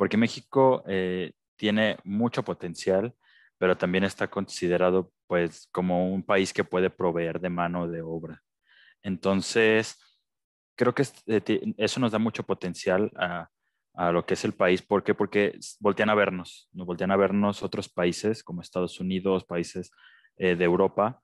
porque México eh, tiene mucho potencial, pero también está considerado pues como un país que puede proveer de mano de obra. Entonces, creo que eh, eso nos da mucho potencial a, lo que es el país. ¿Por qué? Porque voltean a vernos, nos voltean a vernos otros países como Estados Unidos, países eh, de Europa,